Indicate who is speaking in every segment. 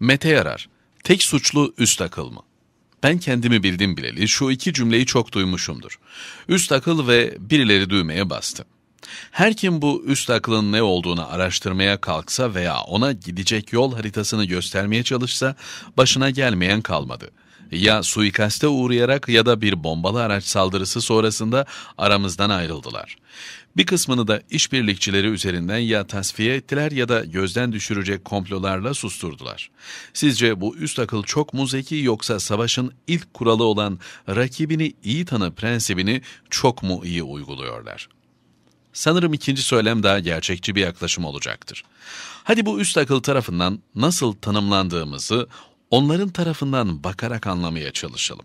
Speaker 1: Mete Yarar, tek suçlu üst akıl mı? Ben kendimi bildim bileli şu iki cümleyi çok duymuşumdur. Üst akıl ve birileri düğmeye bastı. Her kim bu üst aklın ne olduğunu araştırmaya kalksa veya ona gidecek yol haritasını göstermeye çalışsa başına gelmeyen kalmadı. Ya suikaste uğrayarak ya da bir bombalı araç saldırısı sonrasında aramızdan ayrıldılar. Bir kısmını da işbirlikçileri üzerinden ya tasfiye ettiler ya da gözden düşürecek komplolarla susturdular. Sizce bu üst akıl çok mu zeki yoksa savaşın ilk kuralı olan rakibini iyi tanı prensibini çok mu iyi uyguluyorlar?'' Sanırım ikinci söylem daha gerçekçi bir yaklaşım olacaktır. Hadi bu üst akıl tarafından nasıl tanımlandığımızı onların tarafından bakarak anlamaya çalışalım.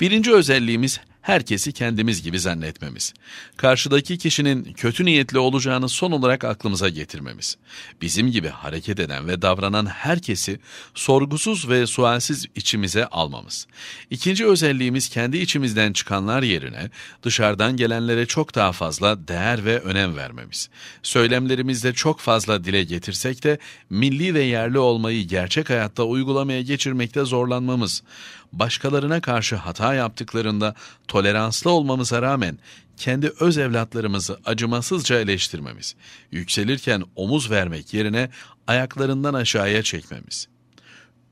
Speaker 1: Birinci özelliğimiz herkesi kendimiz gibi zannetmemiz. Karşıdaki kişinin kötü niyetli olacağını son olarak aklımıza getirmemiz. Bizim gibi hareket eden ve davranan herkesi sorgusuz ve sualsiz içimize almamız. İkinci özelliğimiz kendi içimizden çıkanlar yerine dışarıdan gelenlere çok daha fazla değer ve önem vermemiz. Söylemlerimizde çok fazla dile getirsek de milli ve yerli olmayı gerçek hayatta uygulamaya geçirmekte zorlanmamız. Başkalarına karşı karşı hata yaptıklarında toleranslı olmamıza rağmen kendi öz evlatlarımızı acımasızca eleştirmemiz, yükselirken omuz vermek yerine ayaklarından aşağıya çekmemiz,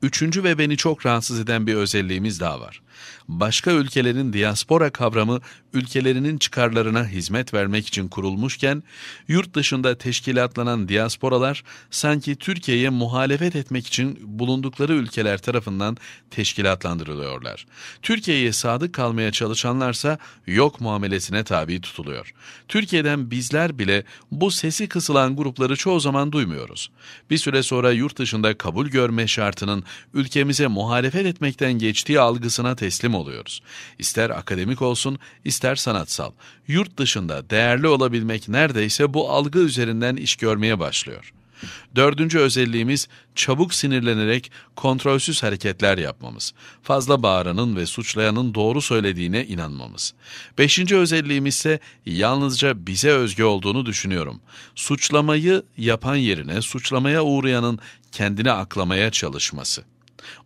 Speaker 1: Üçüncü ve beni çok rahatsız eden bir özelliğimiz daha var. Başka ülkelerin diaspora kavramı ülkelerinin çıkarlarına hizmet vermek için kurulmuşken, yurt dışında teşkilatlanan diasporalar sanki Türkiye'ye muhalefet etmek için bulundukları ülkeler tarafından teşkilatlandırılıyorlar. Türkiye'ye sadık kalmaya çalışanlarsa yok muamelesine tabi tutuluyor. Türkiye'den bizler bile bu sesi kısılan grupları çoğu zaman duymuyoruz. Bir süre sonra yurt dışında kabul görme şartının ülkemize muhalefet etmekten geçtiği algısına teslim oluyoruz. İster akademik olsun, ister sanatsal. Yurt dışında değerli olabilmek neredeyse bu algı üzerinden iş görmeye başlıyor. Dördüncü özelliğimiz çabuk sinirlenerek kontrolsüz hareketler yapmamız. Fazla bağıranın ve suçlayanın doğru söylediğine inanmamız. Beşinci özelliğimiz ise yalnızca bize özgü olduğunu düşünüyorum. Suçlamayı yapan yerine suçlamaya uğrayanın kendini aklamaya çalışması,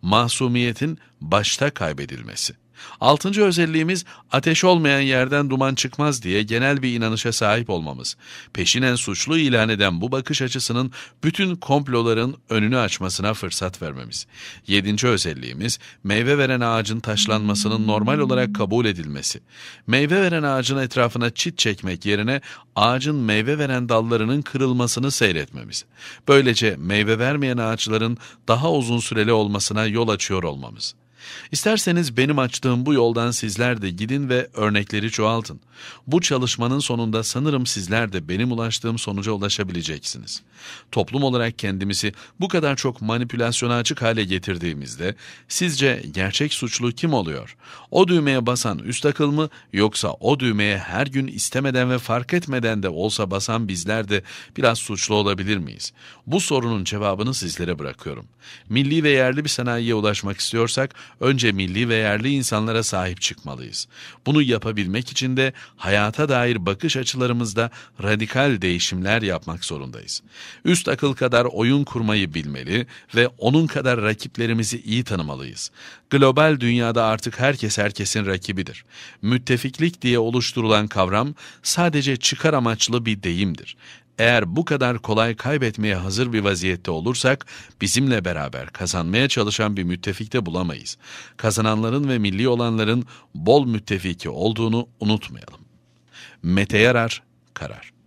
Speaker 1: masumiyetin başta kaybedilmesi.'' Altıncı özelliğimiz ateş olmayan yerden duman çıkmaz diye genel bir inanışa sahip olmamız. Peşinen suçlu ilan eden bu bakış açısının bütün komploların önünü açmasına fırsat vermemiz. Yedinci özelliğimiz meyve veren ağacın taşlanmasının normal olarak kabul edilmesi. Meyve veren ağacın etrafına çit çekmek yerine ağacın meyve veren dallarının kırılmasını seyretmemiz. Böylece meyve vermeyen ağaçların daha uzun süreli olmasına yol açıyor olmamız. İsterseniz benim açtığım bu yoldan sizler de gidin ve örnekleri çoğaltın. Bu çalışmanın sonunda sanırım sizler de benim ulaştığım sonuca ulaşabileceksiniz. Toplum olarak kendimizi bu kadar çok manipülasyona açık hale getirdiğimizde sizce gerçek suçlu kim oluyor? O düğmeye basan üst akıl mı yoksa o düğmeye her gün istemeden ve fark etmeden de olsa basan bizler de biraz suçlu olabilir miyiz? Bu sorunun cevabını sizlere bırakıyorum. Milli ve yerli bir sanayiye ulaşmak istiyorsak önce milli ve yerli insanlara sahip çıkmalıyız. Bunu yapabilmek için de hayata dair bakış açılarımızda radikal değişimler yapmak zorundayız. Üst akıl kadar oyun kurmayı bilmeli ve onun kadar rakiplerimizi iyi tanımalıyız. Global dünyada artık herkes herkesin rakibidir. Müttefiklik diye oluşturulan kavram sadece çıkar amaçlı bir deyimdir. Eğer bu kadar kolay kaybetmeye hazır bir vaziyette olursak bizimle beraber kazanmaya çalışan bir müttefikte bulamayız. Kazananların ve milli olanların bol müttefiki olduğunu unutmayalım. Mete yarar, karar.